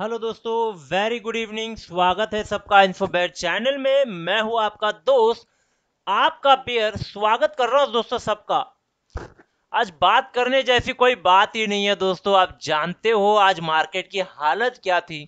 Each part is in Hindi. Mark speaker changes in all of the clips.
Speaker 1: हेलो दोस्तों वेरी गुड इवनिंग स्वागत है सबका इन्फोबेट चैनल में मैं हूं आपका दोस्त आपका पेयर स्वागत कर रहा हूं दोस्तों सबका आज बात करने जैसी कोई बात ही नहीं है दोस्तों आप जानते हो आज मार्केट की हालत क्या थी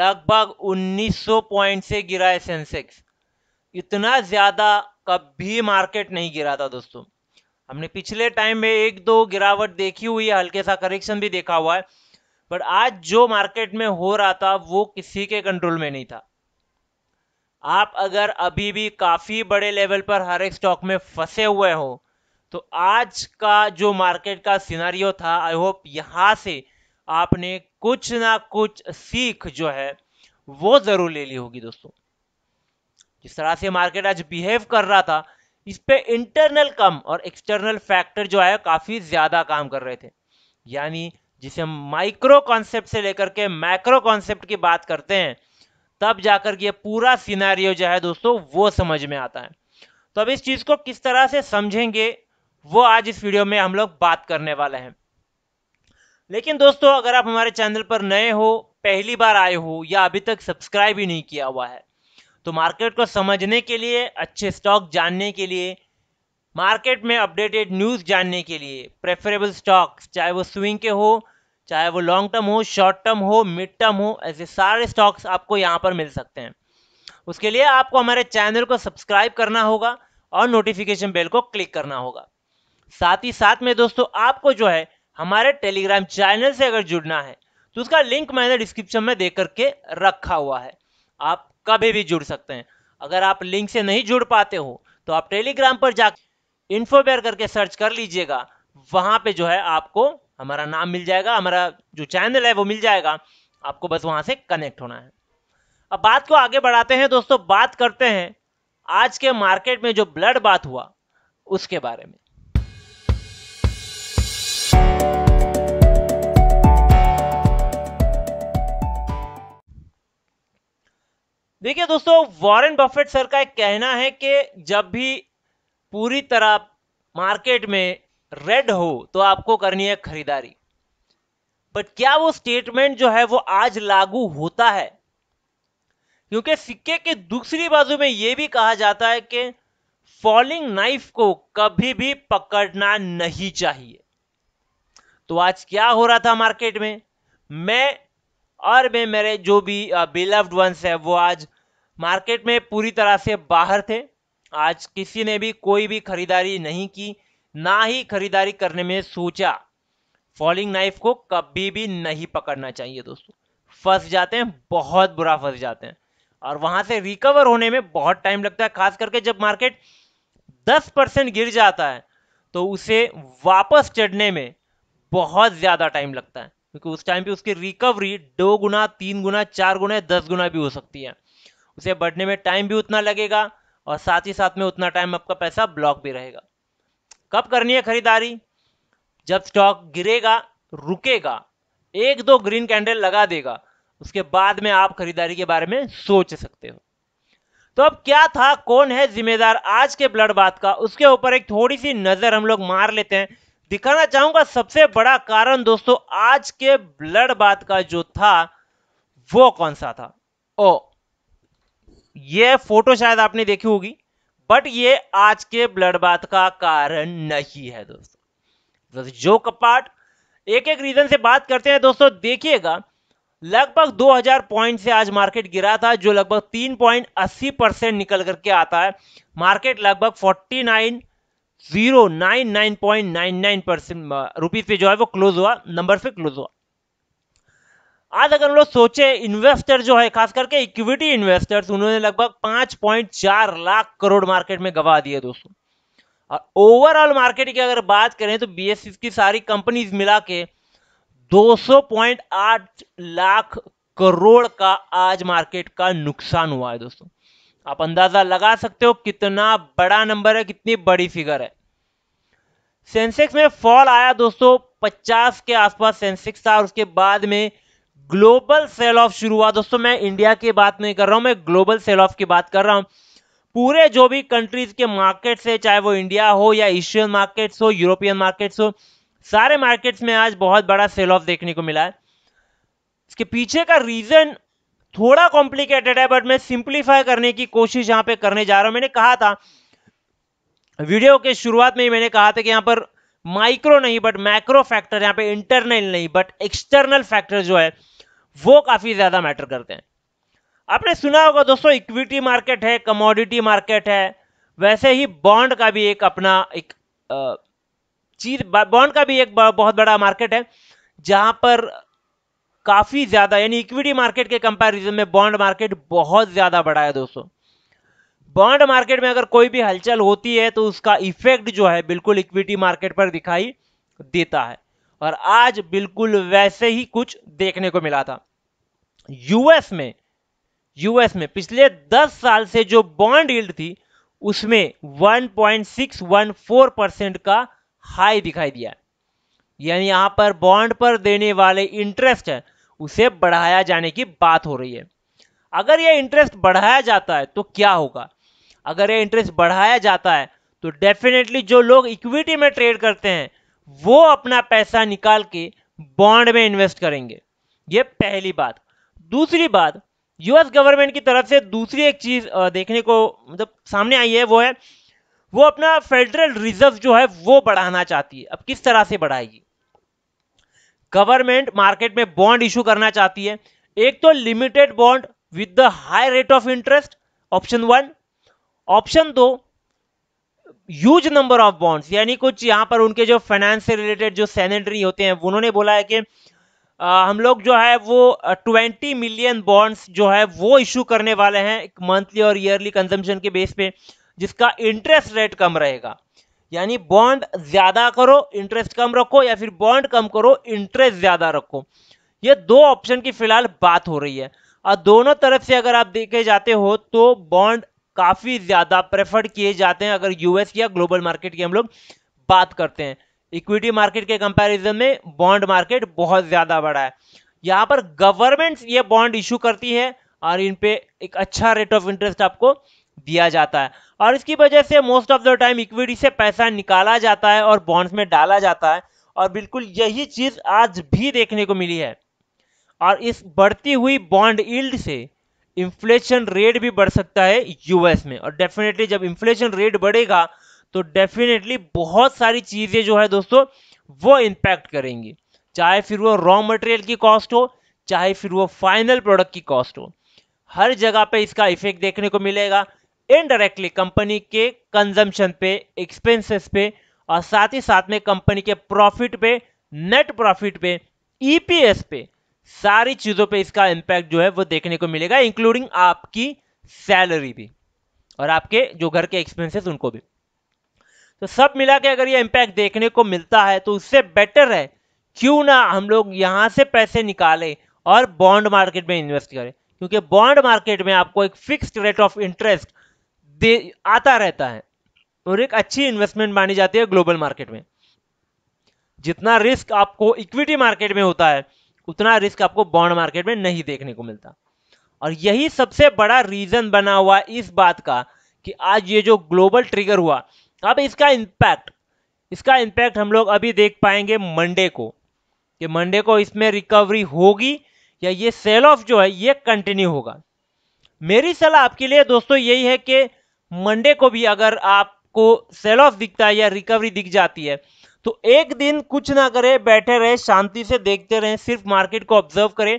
Speaker 1: लगभग 1900 पॉइंट से गिरा है सेंसेक्स इतना ज़्यादा कभी मार्केट नहीं गिरा था दोस्तों हमने पिछले टाइम में एक दो गिरावट देखी हुई है हल्के सा करेक्शन भी देखा हुआ है बट आज जो मार्केट में हो रहा था वो किसी के कंट्रोल में नहीं था आप अगर अभी भी काफ़ी बड़े लेवल पर हर एक स्टॉक में फंसे हुए हो तो आज का जो मार्केट का सिनारियो था आई होप यहां से आपने कुछ ना कुछ सीख जो है वो ज़रूर ले ली होगी दोस्तों जिस तरह से मार्केट आज बिहेव कर रहा था इस पे इंटरनल कम और एक्सटर्नल फैक्टर जो है काफ़ी ज़्यादा काम कर रहे थे यानी जिसे हम माइक्रो कॉन्सेप्ट से लेकर के मैक्रो कॉन्सेप्ट की बात करते हैं तब जाकर के पूरा सिनेरियो जो है दोस्तों वो समझ में आता है तो अब इस चीज को किस तरह से समझेंगे वो आज इस वीडियो में हम लोग बात करने वाले हैं लेकिन दोस्तों अगर आप हमारे चैनल पर नए हो पहली बार आए हो या अभी तक सब्सक्राइब ही नहीं किया हुआ है तो मार्केट को समझने के लिए अच्छे स्टॉक जानने के लिए मार्केट में अपडेटेड न्यूज़ जानने के लिए प्रेफरेबल स्टॉक्स चाहे वो स्विंग के हो चाहे वो लॉन्ग टर्म हो शॉर्ट टर्म हो मिड टर्म हो ऐसे सारे स्टॉक्स आपको यहाँ पर मिल सकते हैं उसके लिए आपको हमारे चैनल को सब्सक्राइब करना होगा और नोटिफिकेशन बेल को क्लिक करना होगा साथ ही साथ में दोस्तों आपको जो है हमारे टेलीग्राम चैनल से अगर जुड़ना है तो उसका लिंक मैंने डिस्क्रिप्शन में दे करके रखा हुआ है आप कभी भी जुड़ सकते हैं अगर आप लिंक से नहीं जुड़ पाते हो तो आप टेलीग्राम पर जाकर इन्फोबेयर करके सर्च कर लीजिएगा वहां पे जो है आपको हमारा नाम मिल जाएगा हमारा जो चैनल है वो मिल जाएगा आपको बस वहां से कनेक्ट होना है अब बात को आगे बढ़ाते हैं दोस्तों बात करते हैं आज के मार्केट में जो ब्लड बात हुआ उसके बारे में देखिए दोस्तों वॉरेन बफेट सर का एक कहना है कि जब भी पूरी तरह मार्केट में रेड हो तो आपको करनी है खरीदारी बट क्या वो स्टेटमेंट जो है वो आज लागू होता है क्योंकि सिक्के के दूसरी बाजू में यह भी कहा जाता है कि फॉलिंग नाइफ को कभी भी पकड़ना नहीं चाहिए तो आज क्या हो रहा था मार्केट में मैं और मैं मेरे जो भी बिलव्ड वंस है वो आज मार्केट में पूरी तरह से बाहर थे आज किसी ने भी कोई भी खरीदारी नहीं की ना ही खरीदारी करने में सोचा फॉलिंग नाइफ को कभी भी नहीं पकड़ना चाहिए दोस्तों फंस जाते हैं बहुत बुरा फंस जाते हैं और वहां से रिकवर होने में बहुत टाइम लगता है खास करके जब मार्केट 10 परसेंट गिर जाता है तो उसे वापस चढ़ने में बहुत ज़्यादा टाइम लगता है क्योंकि उस टाइम पे उसकी रिकवरी दो गुना तीन गुना चार गुना दस गुना भी हो सकती है उसे बढ़ने में टाइम भी उतना लगेगा और साथ ही साथ में उतना टाइम आपका पैसा ब्लॉक भी रहेगा कब करनी है खरीदारी जब स्टॉक गिरेगा रुकेगा एक दो ग्रीन कैंडल लगा देगा उसके बाद में आप खरीदारी के बारे में सोच सकते हो तो अब क्या था कौन है जिम्मेदार आज के ब्लड बात का उसके ऊपर एक थोड़ी सी नजर हम लोग मार लेते हैं दिखाना चाहूंगा सबसे बड़ा कारण दोस्तों आज के ब्लड बात का जो था वो कौन सा था ओ ये फोटो शायद आपने देखी होगी बट ये आज के ब्लड बात का कारण नहीं है दोस्तों तो जो कपाट एक एक रीजन से बात करते हैं दोस्तों देखिएगा लगभग 2000 पॉइंट से आज मार्केट गिरा था जो लगभग 3.80 परसेंट निकल करके आता है मार्केट लगभग 49,099.99 परसेंट रुपीज पे जो है वो क्लोज हुआ नंबर पे क्लोज हुआ आज अगर हम लोग सोचे इन्वेस्टर जो है खास करके इक्विटी इन्वेस्टर्स उन्होंने लगभग पांच पॉइंट चार लाख करोड़ मार्केट में गवा दिए दोस्तों और ओवरऑल मार्केट की अगर बात करें तो बी की सारी कंपनीज मिला के दो लाख करोड़ का आज मार्केट का नुकसान हुआ है दोस्तों आप अंदाजा लगा सकते हो कितना बड़ा नंबर है कितनी बड़ी फिगर है सेंसेक्स में फॉल आया दोस्तों 50 के आसपास सेंसेक्स था और उसके बाद में ग्लोबल सेल ऑफ शुरू हुआ दोस्तों मैं इंडिया की बात नहीं कर रहा हूं मैं ग्लोबल सेल ऑफ की बात कर रहा हूं पूरे जो भी कंट्रीज के मार्केट्स है चाहे वो इंडिया हो या एशियन मार्केट्स हो यूरोपियन मार्केट्स हो सारे मार्केट्स में आज बहुत बड़ा सेल ऑफ देखने को मिला है इसके पीछे का रीजन थोड़ा कॉम्प्लिकेटेड है बट मैं सिंप्लीफाई करने की कोशिश यहां पे करने जा रहा हूं मैंने कहा था वीडियो के शुरुआत में ही मैंने कहा था कि यहां पर माइक्रो नहीं बट मैक्रो फैक्टर यहाँ पे इंटरनल नहीं बट एक्सटर्नल फैक्टर जो है वो काफी ज्यादा मैटर करते हैं आपने सुना होगा दोस्तों इक्विटी मार्केट है कमोडिटी मार्केट है वैसे ही बॉन्ड का भी एक अपना एक चीज बॉन्ड का भी एक बहुत बड़ा मार्केट है जहां पर काफी ज्यादा यानी इक्विटी मार्केट के कंपैरिजन में बॉन्ड मार्केट बहुत ज्यादा बड़ा है दोस्तों बॉन्ड मार्केट में अगर कोई भी हलचल होती है तो उसका इफेक्ट जो है बिल्कुल इक्विटी मार्केट पर दिखाई देता है और आज बिल्कुल वैसे ही कुछ देखने को मिला था यूएस में यूएस में पिछले 10 साल से जो बॉन्ड यील्ड थी उसमें 1.614 परसेंट का हाई दिखाई दिया यानी यहां पर बॉन्ड पर देने वाले इंटरेस्ट है उसे बढ़ाया जाने की बात हो रही है अगर यह इंटरेस्ट बढ़ाया जाता है तो क्या होगा अगर ये इंटरेस्ट बढ़ाया जाता है तो डेफिनेटली जो लोग इक्विटी में ट्रेड करते हैं वो अपना पैसा निकाल के बॉन्ड में इन्वेस्ट करेंगे ये पहली बात दूसरी बात यूएस गवर्नमेंट की तरफ से दूसरी एक चीज देखने को मतलब सामने आई है वो है वो अपना फेडरल रिजर्व जो है वो बढ़ाना चाहती है अब किस तरह से बढ़ाएगी गवर्नमेंट मार्केट में बॉन्ड इशू करना चाहती है एक तो limited bond with the high rate of interest option one option दो यूज नंबर ऑफ बॉन्ड्स यानी कुछ यहां पर उनके जो फाइनेंस से रिलेटेड जो सैनिटरी होते हैं उन्होंने बोला है कि आ, हम लोग जो है वो ट्वेंटी मिलियन बॉन्ड्स जो है वो इशू करने वाले हैं एक मंथली और ईयरली कंजम्पशन के बेस पे जिसका इंटरेस्ट रेट कम रहेगा यानी बॉन्ड ज़्यादा करो इंटरेस्ट कम रखो या फिर बॉन्ड कम करो इंटरेस्ट ज़्यादा रखो ये दो ऑप्शन की फिलहाल बात हो रही है और दोनों तरफ से अगर आप देखे जाते हो तो बॉन्ड काफ़ी ज़्यादा प्रेफर्ड किए जाते हैं अगर यूएस या ग्लोबल मार्केट की हम लोग बात करते हैं इक्विटी मार्केट के कंपैरिजन में बॉन्ड मार्केट बहुत ज़्यादा बड़ा है यहाँ पर गवर्नमेंट ये बॉन्ड इशू करती है और इन पे एक अच्छा रेट ऑफ इंटरेस्ट आपको दिया जाता है और इसकी वजह से most of the time equity से पैसा निकाला जाता है और बॉन्ड्स में डाला जाता है और बिल्कुल यही चीज़ आज भी देखने को मिली है और इस बढ़ती हुई बॉन्ड ईल्ड से इन्फ्लेशन रेट भी बढ़ सकता है यूएस में और डेफिनेटली जब इन्फ्लेशन रेट बढ़ेगा तो डेफिनेटली बहुत सारी चीज़ें जो है दोस्तों वो इम्पैक्ट करेंगी चाहे फिर वो रॉ मटेरियल की कॉस्ट हो चाहे फिर वो फाइनल प्रोडक्ट की कॉस्ट हो हर जगह पे इसका इफेक्ट देखने को मिलेगा इनडायरेक्टली कंपनी के कंजम्पशन पे एक्सपेंसेस पे और साथ ही साथ में कंपनी के प्रॉफिट पे नेट प्रॉफिट पे ईपीएस e पे सारी चीज़ों पे इसका इम्पैक्ट जो है वो देखने को मिलेगा इंक्लूडिंग आपकी सैलरी भी और आपके जो घर के एक्सपेंसेस उनको भी तो सब मिला के अगर ये इम्पैक्ट देखने को मिलता है तो उससे बेटर है क्यों ना हम लोग यहाँ से पैसे निकालें और बॉन्ड मार्केट में इन्वेस्ट करें क्योंकि बॉन्ड मार्केट में आपको एक फिक्स्ड रेट ऑफ इंटरेस्ट दे आता रहता है और एक अच्छी इन्वेस्टमेंट मानी जाती है ग्लोबल मार्केट में जितना रिस्क आपको इक्विटी मार्केट में होता है उतना रिस्क आपको बॉन्ड मार्केट में नहीं देखने को मिलता और यही सबसे बड़ा रीजन बना हुआ इस बात का कि आज ये जो ग्लोबल ट्रिगर हुआ अब इसका इम्पैक्ट इसका इम्पैक्ट हम लोग अभी देख पाएंगे मंडे को कि मंडे को इसमें रिकवरी होगी या ये सेल ऑफ जो है ये कंटिन्यू होगा मेरी सलाह आपके लिए दोस्तों यही है कि मंडे को भी अगर आपको सेल ऑफ दिखता है या रिकवरी दिख जाती है तो एक दिन कुछ ना करे बैठे रहे शांति से देखते रहे सिर्फ मार्केट को ऑब्जर्व करें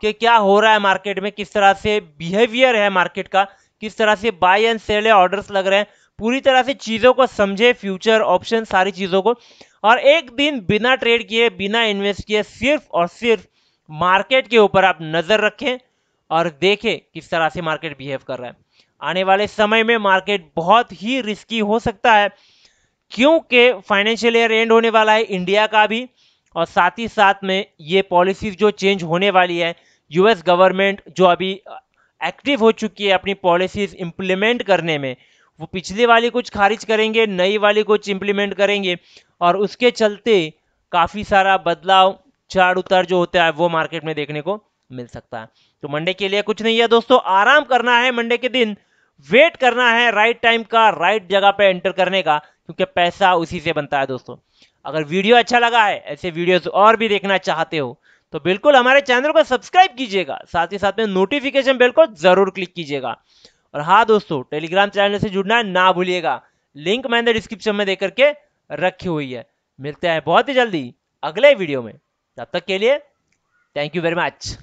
Speaker 1: कि क्या हो रहा है मार्केट में किस तरह से बिहेवियर है मार्केट का किस तरह से बाय एंड सेल है ऑर्डर्स लग रहे हैं पूरी तरह से चीज़ों को समझे फ्यूचर ऑप्शन सारी चीज़ों को और एक दिन बिना ट्रेड किए बिना इन्वेस्ट किए सिर्फ और सिर्फ मार्केट के ऊपर आप नज़र रखें और देखें किस तरह से मार्केट बिहेव कर रहा है आने वाले समय में मार्केट बहुत ही रिस्की हो सकता है क्योंकि फाइनेंशियल ईयर एंड होने वाला है इंडिया का भी और साथ ही साथ में ये पॉलिसीज जो चेंज होने वाली है यूएस गवर्नमेंट जो अभी एक्टिव हो चुकी है अपनी पॉलिसीज इम्प्लीमेंट करने में वो पिछले वाली कुछ खारिज करेंगे नई वाली कुछ इंप्लीमेंट करेंगे और उसके चलते काफ़ी सारा बदलाव चार उतार जो होता है वो मार्केट में देखने को मिल सकता है तो मंडे के लिए कुछ नहीं है दोस्तों आराम करना है मंडे के दिन वेट करना है राइट टाइम का राइट जगह पे एंटर करने का क्योंकि पैसा उसी से बनता है दोस्तों अगर वीडियो अच्छा लगा है ऐसे वीडियोस और भी देखना चाहते हो तो बिल्कुल हमारे चैनल को सब्सक्राइब कीजिएगा साथ ही साथ में नोटिफिकेशन बेल को जरूर क्लिक कीजिएगा और हाँ दोस्तों टेलीग्राम चैनल से जुड़ना ना भूलिएगा लिंक मैंने डिस्क्रिप्शन में दे करके रखी हुई है मिलते हैं बहुत ही जल्दी अगले वीडियो में तब तक के लिए थैंक यू वेरी मच